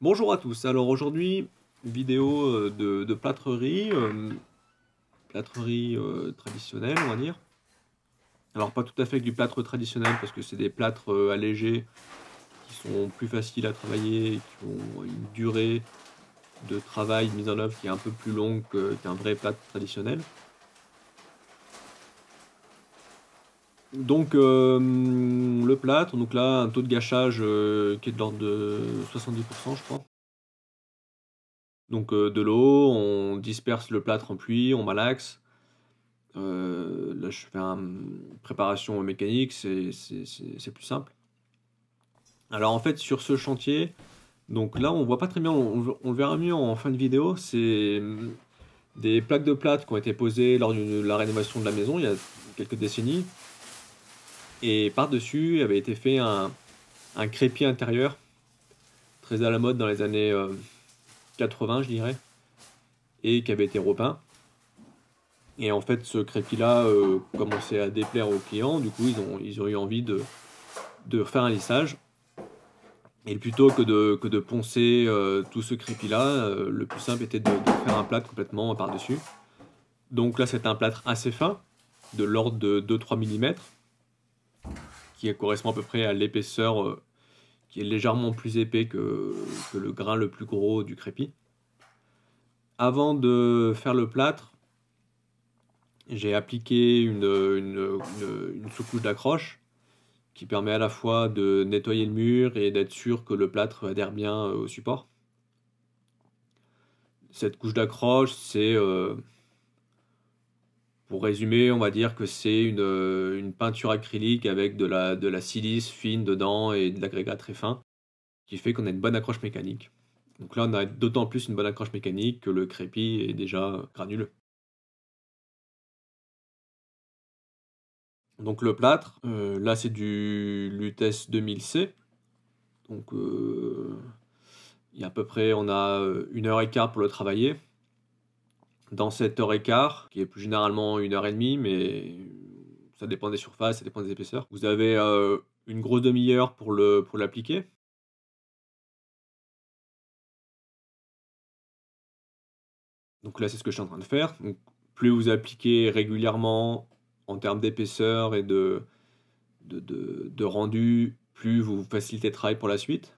Bonjour à tous, alors aujourd'hui vidéo euh, de, plâtrerie, euh, plâtrerie euh, traditionnelle on va dire. Alors pas tout à fait du plâtre traditionnel parce que c'est des plâtres allégés qui sont plus faciles à travailler, qui ont une durée de travail, de mise en œuvre qui est un peu plus longue qu'un vrai plâtre traditionnel. Donc euh, le plâtre, donc là un taux de gâchage euh, qui est de l'ordre de 70% je crois. Donc euh, de l'eau, on disperse le plâtre en pluie, on malaxe. là je fais une préparation mécanique, c'est plus simple. Alors en fait sur ce chantier, donc là on voit pas très bien, on, on le verra mieux en fin de vidéo, c'est hum, des plaques de plâtre qui ont été posées lors de la rénovation de la maison il y a quelques décennies. Et par-dessus avait été fait un, un crépi intérieur, très à la mode dans les années 80, euh, je dirais, et qui avait été repeint. Et en fait, ce crépi-là euh, commençait à déplaire aux clients, du coup, ils ont, ils ont eu envie de, de faire un lissage. Et plutôt que de, que de poncer euh, tout ce crépi-là, le plus simple était de, de faire un plâtre complètement par-dessus. Donc là, c'est un plâtre assez fin, de l'ordre de 2-3 mm, qui correspond à peu près à l'épaisseur euh, qui est légèrement plus épais que, le grain le plus gros du crépi. Avant de faire le plâtre, j'ai appliqué une, sous-couche d'accroche qui permet à la fois de nettoyer le mur et d'être sûr que le plâtre adhère bien euh, au support. Cette couche d'accroche, c'est euh, pour résumer, on va dire que c'est euh, une, peinture acrylique avec de la, de la silice fine dedans et de l'agrégat très fin, qui fait qu'on a une bonne accroche mécanique. Donc là, on a d'autant plus une bonne accroche mécanique que le crépi est déjà granuleux. Donc le plâtre, euh, là c'est du Lutess 2000C. Donc euh, il y a à peu près, on a une heure et quart pour le travailler dans cette heure et quart, qui est plus généralement une heure et demie, mais ça dépend des surfaces, ça dépend des épaisseurs. Vous avez euh, une grosse demi-heure pour l'appliquer. Donc là, c'est ce que je suis en train de faire. plus vous appliquez régulièrement en termes d'épaisseur et de de, de rendu, plus vous facilitez le travail pour la suite.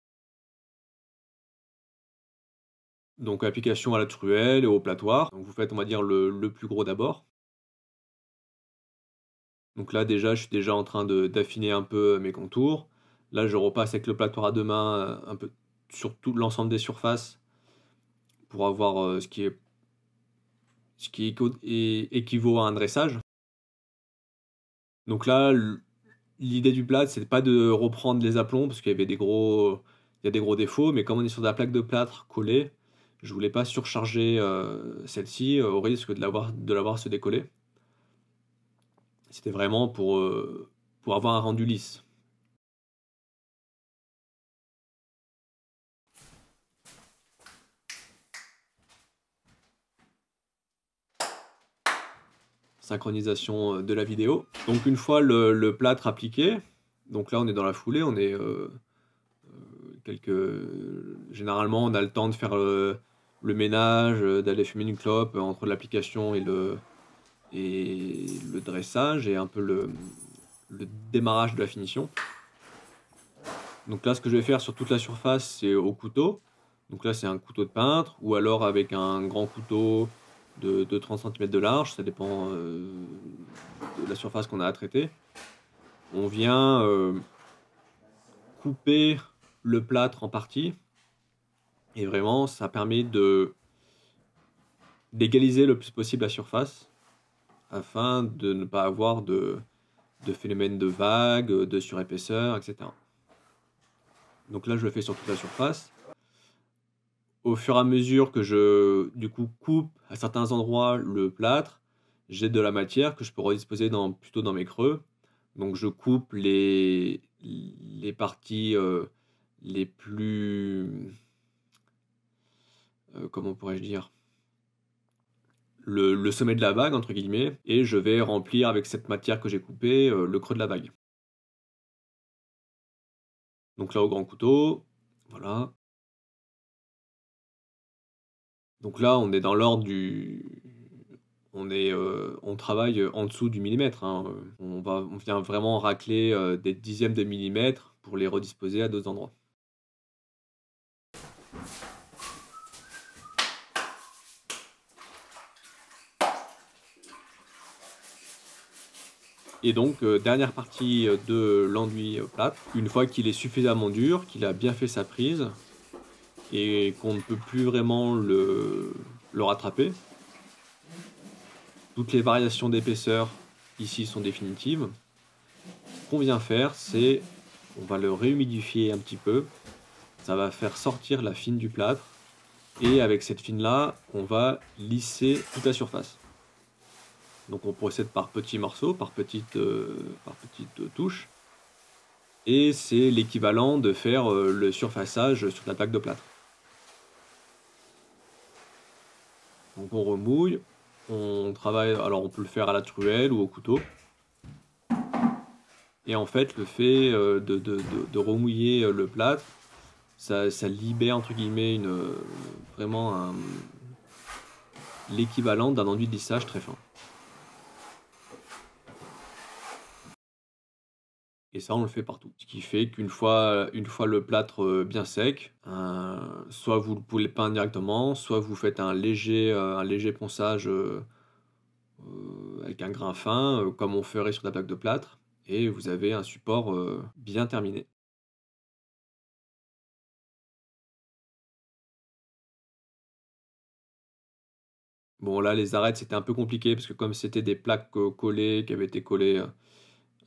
Donc application à la truelle et au platoir, vous faites on va dire le, le plus gros d'abord. Donc là déjà je suis déjà en train d'affiner un peu mes contours. Là je repasse avec le platoir à deux mains euh, un peu sur tout l'ensemble des surfaces pour avoir euh, ce qui est ce qui équivaut à un dressage. Donc là, l'idée du plâtre, c'est pas de reprendre les aplombs parce qu'il y avait des gros, il y a des gros défauts, mais comme on est sur de la plaque de plâtre collée, je voulais pas surcharger euh, celle-ci euh, au risque de la de se décoller. C'était vraiment pour, euh, pour avoir un rendu lisse. synchronisation de la vidéo. Donc une fois le, plâtre appliqué, donc là on est dans la foulée, on est quelques... Généralement on a le temps de faire le le ménage, euh, d'aller fumer une clope euh, entre l'application et le, et le dressage et un peu le, démarrage de la finition. Donc là, ce que je vais faire sur toute la surface, c'est au couteau. Donc là, c'est un couteau de peintre ou alors avec un grand couteau de, 30 cm de large, ça dépend euh, de la surface qu'on a à traiter. On vient couper le plâtre en partie, et vraiment, ça permet de d'égaliser le plus possible la surface afin de ne pas avoir de, de phénomènes de vagues, de surépaisseur, etc. Donc là, je le fais sur toute la surface. Au fur et à mesure que je du coup, coupe à certains endroits le plâtre, j'ai de la matière que je peux redisposer plutôt dans mes creux. Donc je coupe les, les parties euh, les plus euh, comment pourrais-je dire, le, sommet de la vague, entre guillemets, et je vais remplir avec cette matière que j'ai coupée euh, le creux de la vague. Donc là, au grand couteau, voilà. Donc là, on est dans l'ordre du... On, est, euh, on travaille en dessous du millimètre. Hein. On, va, on vient vraiment racler des dixièmes de millimètre pour les redisposer à d'autres endroits. Et donc, euh, dernière partie euh, de l'enduit plâtre, une fois qu'il est suffisamment dur, qu'il a bien fait sa prise, et qu'on ne peut plus vraiment le, le rattraper, toutes les variations d'épaisseur ici sont définitives. Ce qu'on vient faire, c'est on va le réhumidifier un petit peu. Ça va faire sortir la fine du plâtre. Et avec cette fine là, on va lisser toute la surface. Donc on procède par petits morceaux, par petites, euh, par petites euh, touches. Et c'est l'équivalent de faire euh, le surfaçage sur la plaque de plâtre. Donc on remouille, on travaille, alors on peut le faire à la truelle ou au couteau. Et en fait, le fait de, remouiller le plâtre, ça, ça, libère entre guillemets une, vraiment l'équivalent d'un enduit de lissage très fin. Et ça, on le fait partout. Ce qui fait qu'une fois, une fois le plâtre euh, bien sec, euh, soit vous le pouvez directement, soit vous faites un léger, euh, un léger ponçage avec un grain fin, comme on ferait sur la plaque de plâtre, et vous avez un support bien terminé. Bon, là, les arêtes, c'était un peu compliqué parce que, comme c'était des plaques collées qui avaient été collées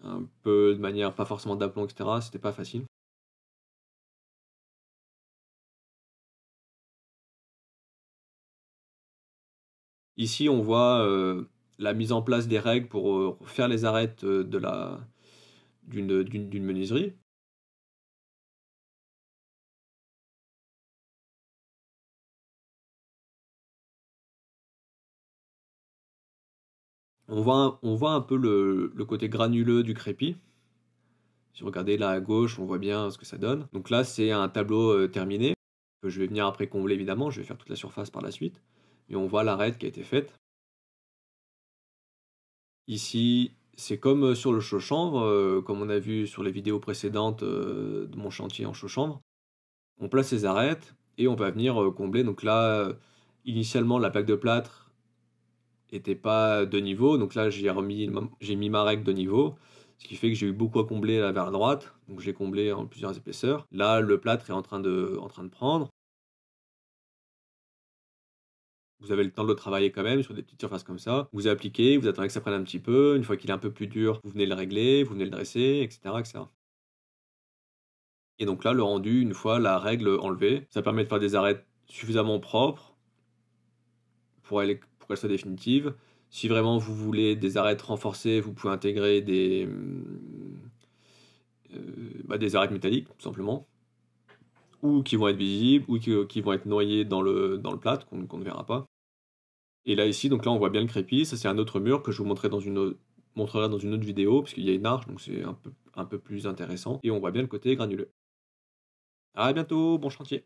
un peu de manière pas forcément d'aplomb, etc. C'était pas facile. Ici, on voit euh, la mise en place des règles pour euh, faire les arêtes euh, d'une menuiserie. on voit, on voit un peu le, côté granuleux du crépi. Si vous regardez là à gauche, on voit bien ce que ça donne. Donc là, c'est un tableau euh, terminé, que je vais venir après combler évidemment, je vais faire toute la surface par la suite. Et on voit l'arête qui a été faite. Ici, c'est comme euh, sur le chaux euh, comme on a vu sur les vidéos précédentes de mon chantier en chaux-chanvre. On place les arêtes et on va venir combler. Donc là, initialement, la plaque de plâtre n'était pas de niveau. Donc là, j'ai remis, j'ai mis ma règle de niveau, ce qui fait que j'ai eu beaucoup à combler là vers la droite. Donc j'ai comblé en plusieurs épaisseurs. Là, le plâtre est en train de, en train de prendre. Vous avez le temps de le travailler quand même sur des petites surfaces comme ça. Vous appliquez, vous attendez que ça prenne un petit peu. Une fois qu'il est un peu plus dur, vous venez le régler, vous venez le dresser, etc. etc. Et donc là, le rendu, une fois la règle enlevée, ça permet de faire des arêtes suffisamment propres pour aller pour qu'elle soit définitive. Si vraiment vous voulez des arêtes renforcées, vous pouvez intégrer des, euh, bah, des arêtes métalliques, tout simplement, ou qui vont être visibles, ou qui, vont être noyées dans le, dans le plâtre, qu'on ne verra pas. Et là, ici, donc là, on voit bien le crépi, ça c'est un autre mur que je vous montrerai dans une autre, dans une autre vidéo, puisqu'il y a une arche, donc c'est un peu, un peu plus intéressant, et on voit bien le côté granuleux. À bientôt, bon chantier